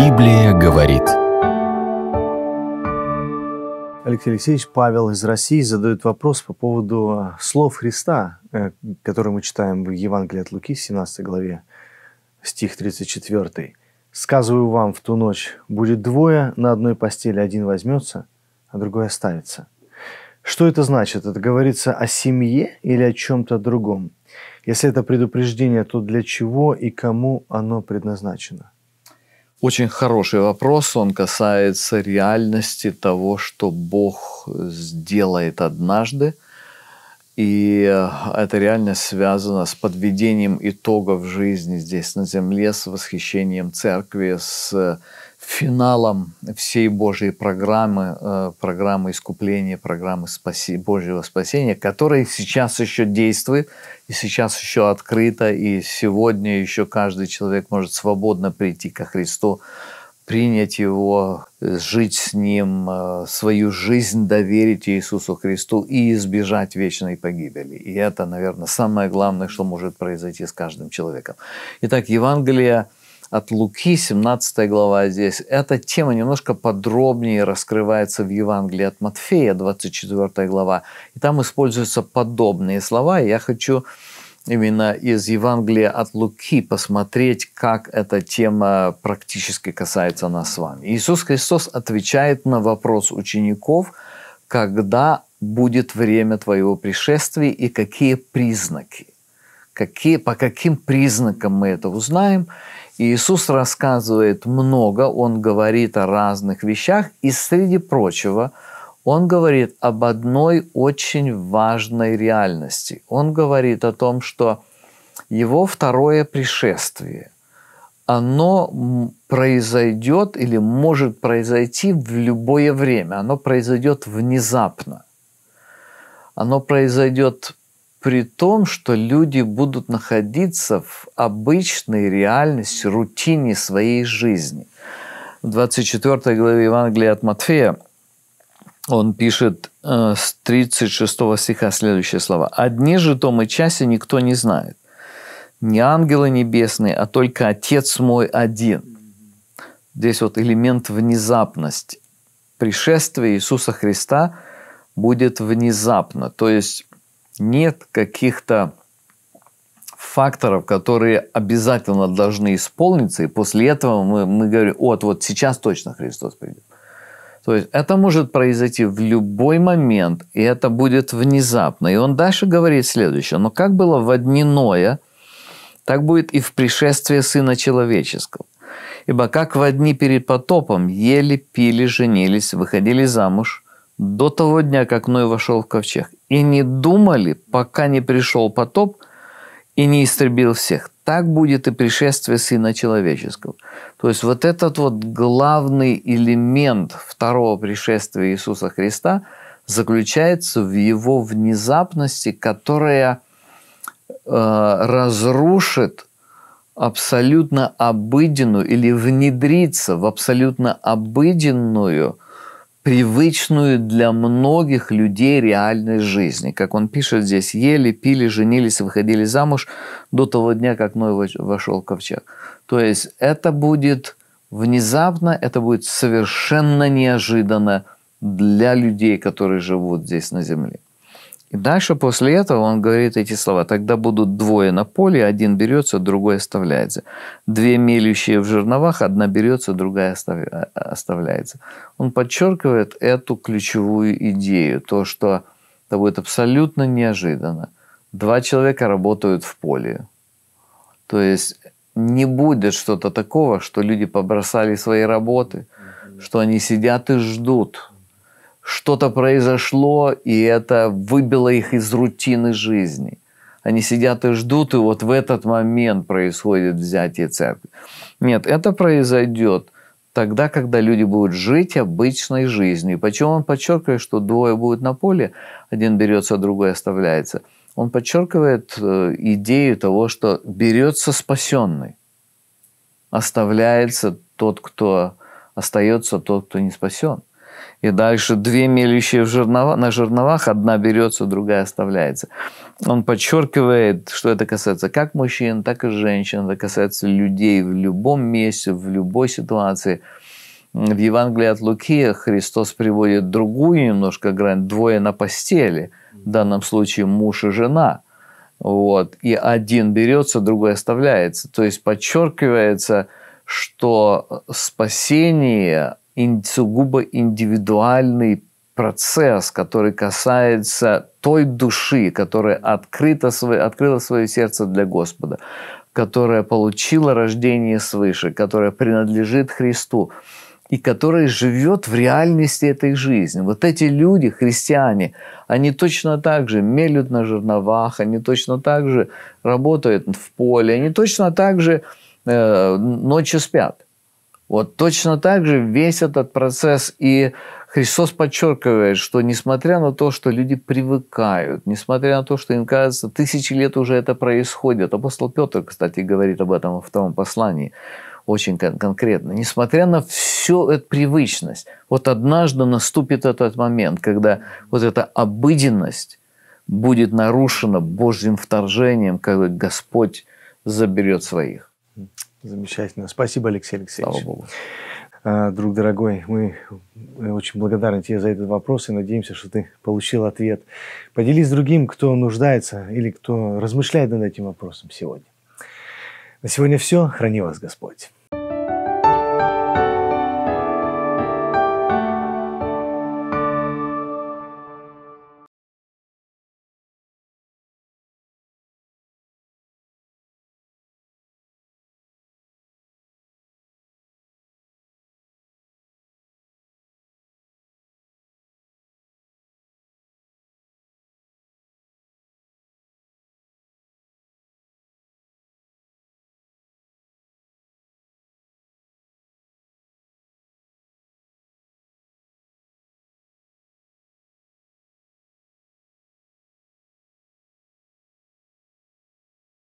Библия говорит. Алексей Алексеевич Павел из России задает вопрос по поводу э, слов Христа, э, которые мы читаем в Евангелии от Луки, 17 главе, стих 34. «Сказываю вам в ту ночь, будет двое на одной постели, один возьмется, а другой оставится. Что это значит? Это говорится о семье или о чем-то другом? Если это предупреждение, то для чего и кому оно предназначено? Очень хороший вопрос. Он касается реальности того, что Бог сделает однажды. И эта реальность связана с подведением итогов жизни здесь на земле, с восхищением церкви, с финалом всей Божьей программы, э, программы искупления, программы спаси, Божьего спасения, которая сейчас еще действует, и сейчас еще открыта, и сегодня еще каждый человек может свободно прийти ко Христу, принять Его, жить с Ним, э, свою жизнь доверить Иисусу Христу и избежать вечной погибели. И это, наверное, самое главное, что может произойти с каждым человеком. Итак, Евангелие – от Луки, 17 глава здесь. Эта тема немножко подробнее раскрывается в Евангелии от Матфея, 24 глава. И там используются подобные слова. я хочу именно из Евангелия от Луки посмотреть, как эта тема практически касается нас с вами. Иисус Христос отвечает на вопрос учеников, когда будет время твоего пришествия и какие признаки. Какие, по каким признакам мы это узнаем. Иисус рассказывает много, он говорит о разных вещах, и среди прочего он говорит об одной очень важной реальности. Он говорит о том, что его второе пришествие, оно произойдет или может произойти в любое время, оно произойдет внезапно, оно произойдет при том, что люди будут находиться в обычной реальности, рутине своей жизни. В 24 главе Евангелия от Матфея он пишет э, с 36 стиха следующие слова. «Одни же том и часе никто не знает, ни ангелы небесные, а только Отец мой один». Здесь вот элемент внезапности. Пришествие Иисуса Христа будет внезапно, то есть нет каких-то факторов, которые обязательно должны исполниться, и после этого мы, мы говорим, вот, вот сейчас точно Христос придет. То есть это может произойти в любой момент, и это будет внезапно. И он дальше говорит следующее. Но как было в одни Ноя, так будет и в пришествии Сына Человеческого. Ибо как в одни перед потопом ели, пили, женились, выходили замуж – до того дня, как Ной вошел в ковчег, и не думали, пока не пришел потоп и не истребил всех. Так будет и пришествие Сына Человеческого. То есть вот этот вот главный элемент второго пришествия Иисуса Христа заключается в его внезапности, которая э, разрушит абсолютно обыденную или внедрится в абсолютно обыденную – привычную для многих людей реальность жизни. Как он пишет здесь, ели, пили, женились, выходили замуж до того дня, как Ной вошел в ковчег. То есть это будет внезапно, это будет совершенно неожиданно для людей, которые живут здесь на земле. И дальше после этого он говорит эти слова. Тогда будут двое на поле, один берется, другой оставляется. Две мелющие в жерновах, одна берется, другая а, оставляется. Он подчеркивает эту ключевую идею, то, что это будет абсолютно неожиданно. Два человека работают в поле. То есть не будет что-то такого, что люди побросали свои работы, что они сидят и ждут что-то произошло, и это выбило их из рутины жизни. Они сидят и ждут, и вот в этот момент происходит взятие церкви. Нет, это произойдет тогда, когда люди будут жить обычной жизнью. Почему он подчеркивает, что двое будут на поле, один берется, другой оставляется? Он подчеркивает э, идею того, что берется спасенный, оставляется тот, кто остается, тот, кто не спасен. И дальше две мелющие в жернова, на жерновах, одна берется, другая оставляется. Он подчеркивает, что это касается как мужчин, так и женщин, это касается людей в любом месте, в любой ситуации. В Евангелии от Луки Христос приводит другую немножко грань, двое на постели, в данном случае муж и жена. Вот. И один берется, другой оставляется. То есть подчеркивается, что спасение сугубо индивидуальный процесс, который касается той души, которая открыта открыла свое сердце для Господа, которая получила рождение свыше, которая принадлежит Христу и которая живет в реальности этой жизни. Вот эти люди, христиане, они точно так же мелют на жерновах, они точно так же работают в поле, они точно так же э, ночью спят. Вот точно так же весь этот процесс и Христос подчеркивает, что несмотря на то, что люди привыкают, несмотря на то, что им кажется, тысячи лет уже это происходит. Апостол Петр, кстати, говорит об этом во втором послании очень кон- конкретно. Несмотря на всю эту привычность, вот однажды наступит этот момент, когда вот эта обыденность будет нарушена Божьим вторжением, когда Господь заберет своих. Замечательно. Спасибо, Алексей Алексеевич. Слава Богу. А, друг дорогой, мы очень благодарны тебе за этот вопрос и надеемся, что ты получил ответ. Поделись с другим, кто нуждается или кто размышляет над этим вопросом сегодня. На сегодня все. Храни вас Господь.